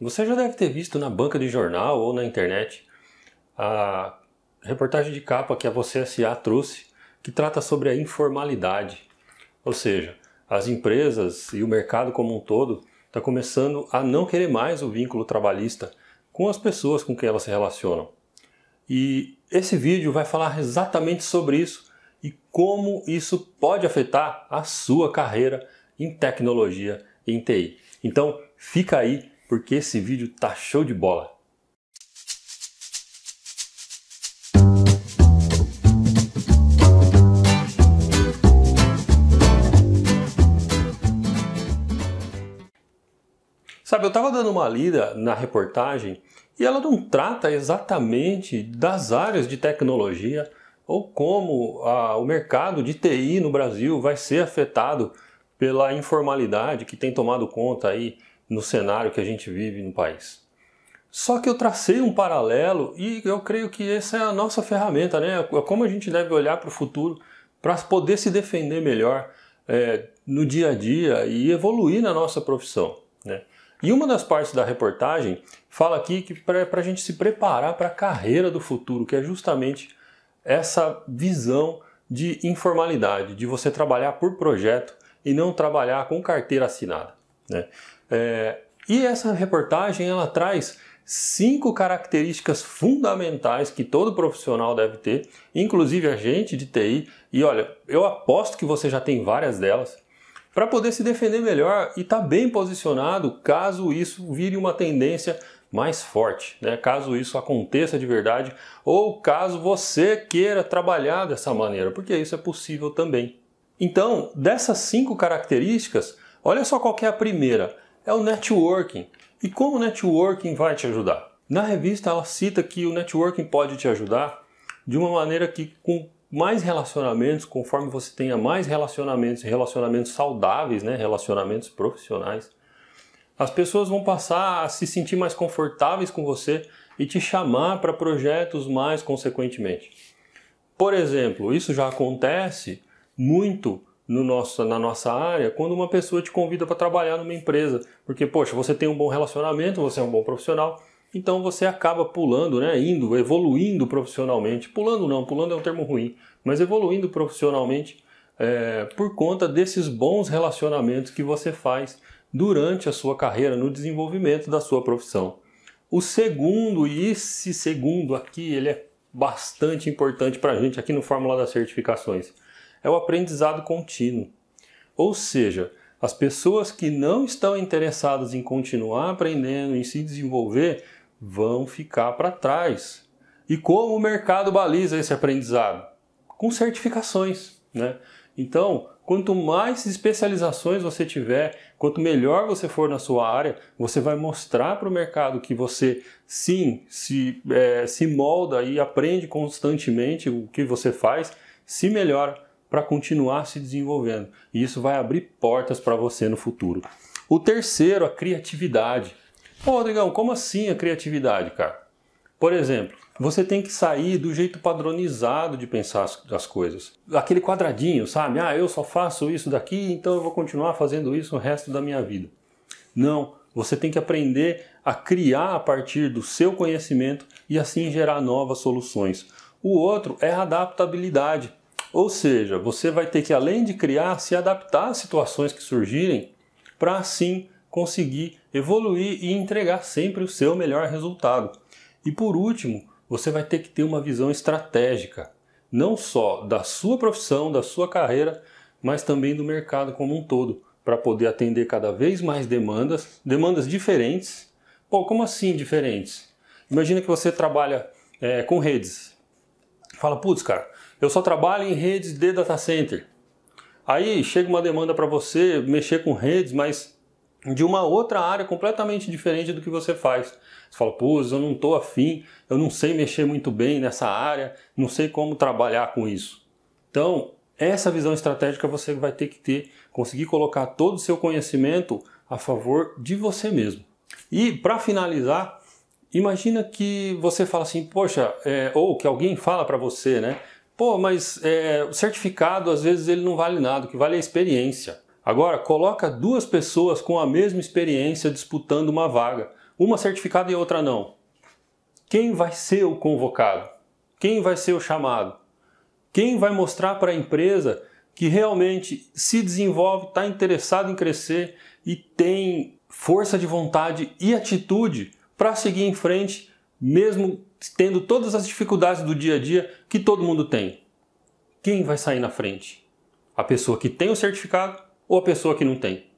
Você já deve ter visto na banca de jornal ou na internet a reportagem de capa que a Você S.A. trouxe, que trata sobre a informalidade. Ou seja, as empresas e o mercado como um todo está começando a não querer mais o vínculo trabalhista com as pessoas com quem elas se relacionam. E esse vídeo vai falar exatamente sobre isso e como isso pode afetar a sua carreira em tecnologia em TI. Então, fica aí porque esse vídeo tá show de bola. Sabe, eu estava dando uma lida na reportagem e ela não trata exatamente das áreas de tecnologia ou como a, ah, o mercado de TI no Brasil vai ser afetado pela informalidade que tem tomado conta aí no cenário que a gente vive no país. Só que eu tracei um paralelo e eu creio que essa é a nossa ferramenta, né? É como a gente deve olhar para o futuro para poder se defender melhor é, no dia a dia e evoluir na nossa profissão, né? E uma das partes da reportagem fala aqui que para a gente se preparar para a carreira do futuro, que é justamente essa visão de informalidade, de você trabalhar por projeto e não trabalhar com carteira assinada. Né? É, e essa reportagem ela traz cinco características fundamentais que todo profissional deve ter, inclusive a gente de TI. E olha, eu aposto que você já tem várias delas para poder se defender melhor e estar tá bem posicionado caso isso vire uma tendência mais forte, né? caso isso aconteça de verdade ou caso você queira trabalhar dessa maneira, porque isso é possível também. Então, dessas cinco características, olha só qual é a primeira é o networking. E como o networking vai te ajudar? Na revista ela cita que o networking pode te ajudar de uma maneira que com mais relacionamentos, conforme você tenha mais relacionamentos, relacionamentos saudáveis, né, relacionamentos profissionais, as pessoas vão passar a se sentir mais confortáveis com você e te chamar para projetos mais consequentemente. Por exemplo, isso já acontece muito no nosso, na nossa área quando uma pessoa te convida para trabalhar numa empresa. Porque, poxa, você tem um bom relacionamento, você é um bom profissional, então você acaba pulando, né, indo, evoluindo profissionalmente. Pulando não, pulando é um termo ruim, mas evoluindo profissionalmente é, por conta desses bons relacionamentos que você faz durante a sua carreira, no desenvolvimento da sua profissão. O segundo, e esse segundo aqui, ele é bastante importante para a gente aqui no Fórmula das Certificações é o aprendizado contínuo. Ou seja, as pessoas que não estão interessadas em continuar aprendendo, em se desenvolver, vão ficar para trás. E como o mercado baliza esse aprendizado? Com certificações. Né? Então, quanto mais especializações você tiver, quanto melhor você for na sua área, você vai mostrar para o mercado que você sim se, é, se molda e aprende constantemente o que você faz, se melhora para continuar se desenvolvendo. E isso vai abrir portas para você no futuro. O terceiro, a criatividade. Pô, Rodrigão, como assim a criatividade, cara? Por exemplo, você tem que sair do jeito padronizado de pensar as, coisas. Aquele quadradinho, sabe? Ah, eu só faço isso daqui, então eu vou continuar fazendo isso o resto da minha vida. Não, você tem que aprender a criar a partir do seu conhecimento e assim gerar novas soluções. O outro é a adaptabilidade. Ou seja, você vai ter que, além de criar, se adaptar às situações que surgirem para assim conseguir evoluir e entregar sempre o seu melhor resultado. E por último, você vai ter que ter uma visão estratégica, não só da sua profissão, da sua carreira, mas também do mercado como um todo, para poder atender cada vez mais demandas, demandas diferentes. Pô, como assim diferentes? Imagina que você trabalha é, com redes, fala, putz, cara, eu só trabalho em redes de data center. Aí chega uma demanda para você mexer com redes, mas de uma outra área completamente diferente do que você faz. Você fala, putz, eu não estou afim, eu não sei mexer muito bem nessa área, não sei como trabalhar com isso. Então, essa visão estratégica você vai ter que ter, conseguir colocar todo o seu conhecimento a favor de você mesmo. E para finalizar, Imagina que você fala assim, poxa, é, ou que alguém fala para você, né? Pô, mas é, o certificado às vezes ele não vale nada, o que vale é a experiência. Agora, coloca duas pessoas com a mesma experiência disputando uma vaga, uma certificada e outra não. Quem vai ser o convocado? Quem vai ser o chamado? Quem vai mostrar para a empresa que realmente se desenvolve, está interessado em crescer e tem força de vontade e atitude para seguir em frente, mesmo tendo todas as dificuldades do dia a dia que todo mundo tem. Quem vai sair na frente? A pessoa que tem o certificado ou a pessoa que não tem?